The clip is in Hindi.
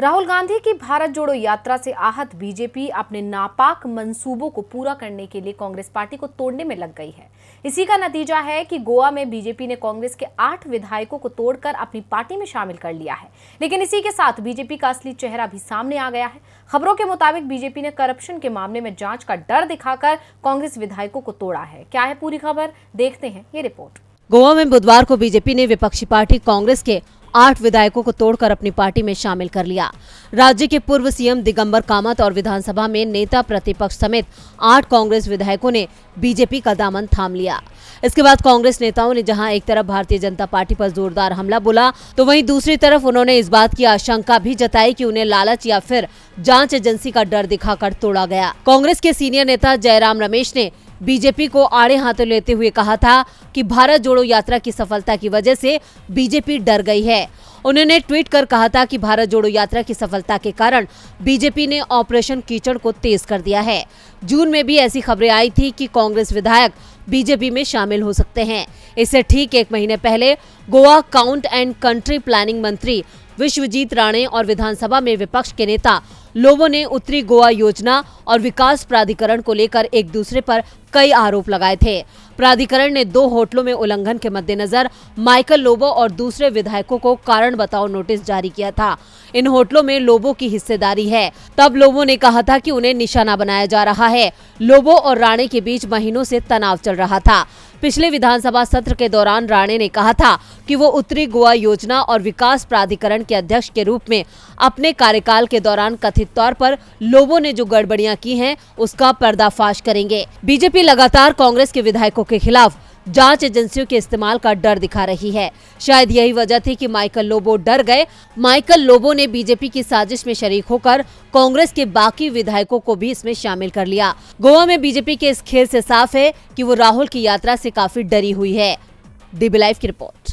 राहुल गांधी की भारत जोड़ो यात्रा से आहत बीजेपी अपने नापाक मंसूबों को पूरा करने के लिए कांग्रेस पार्टी को तोड़ने में लग गई है इसी का नतीजा है कि गोवा में बीजेपी ने कांग्रेस के आठ विधायकों को तोड़कर अपनी पार्टी में शामिल कर लिया है लेकिन इसी के साथ बीजेपी का असली चेहरा भी सामने आ गया है खबरों के मुताबिक बीजेपी ने करप्शन के मामले में जाँच का डर दिखाकर कांग्रेस विधायकों को तोड़ा है क्या है पूरी खबर देखते हैं ये रिपोर्ट गोवा में बुधवार को बीजेपी ने विपक्षी पार्टी कांग्रेस के आठ विधायकों को तोड़कर अपनी पार्टी में शामिल कर लिया राज्य के पूर्व सीएम दिगंबर कामत और विधानसभा में नेता प्रतिपक्ष समेत आठ कांग्रेस विधायकों ने बीजेपी का दामन थाम लिया इसके बाद कांग्रेस नेताओं ने जहां एक तरफ भारतीय जनता पार्टी पर जोरदार हमला बोला तो वहीं दूसरी तरफ उन्होंने इस बात की आशंका भी जताई कि उन्हें लालच या फिर जांच एजेंसी का डर दिखाकर तोड़ा गया कांग्रेस के सीनियर नेता जयराम रमेश ने बीजेपी को आड़े हाथों लेते हुए कहा था कि भारत जोड़ो यात्रा की सफलता की वजह से बीजेपी डर गई है उन्होंने ट्वीट कर कहा था कि भारत जोड़ो यात्रा की सफलता के कारण बीजेपी ने ऑपरेशन कीचड़ को तेज कर दिया है जून में भी ऐसी खबरें आई थी कि कांग्रेस विधायक बीजेपी में शामिल हो सकते हैं इससे ठीक एक महीने पहले गोवा काउंट एंड कंट्री प्लानिंग मंत्री विश्वजीत राणे और विधानसभा में विपक्ष के नेता लोगों ने उत्तरी गोवा योजना और विकास प्राधिकरण को लेकर एक दूसरे पर कई आरोप लगाए थे प्राधिकरण ने दो होटलों में उल्लंघन के मद्देनजर माइकल लोबो और दूसरे विधायकों को कारण बताओ नोटिस जारी किया था इन होटलों में लोबो की हिस्सेदारी है तब लोबो ने कहा था कि उन्हें निशाना बनाया जा रहा है लोबो और राणे के बीच महीनों से तनाव चल रहा था पिछले विधानसभा सत्र के दौरान राणे ने कहा था कि वो उत्तरी गोवा योजना और विकास प्राधिकरण के अध्यक्ष के रूप में अपने कार्यकाल के दौरान कथित तौर पर लोगों ने जो गड़बड़ियां की हैं उसका पर्दाफाश करेंगे बीजेपी लगातार कांग्रेस के विधायकों के खिलाफ जांच एजेंसियों के इस्तेमाल का डर दिखा रही है शायद यही वजह थी कि माइकल लोबो डर गए माइकल लोबो ने बीजेपी की साजिश में शरीक होकर कांग्रेस के बाकी विधायकों को भी इसमें शामिल कर लिया गोवा में बीजेपी के इस खेल से साफ है कि वो राहुल की यात्रा से काफी डरी हुई है डीबी लाइव की रिपोर्ट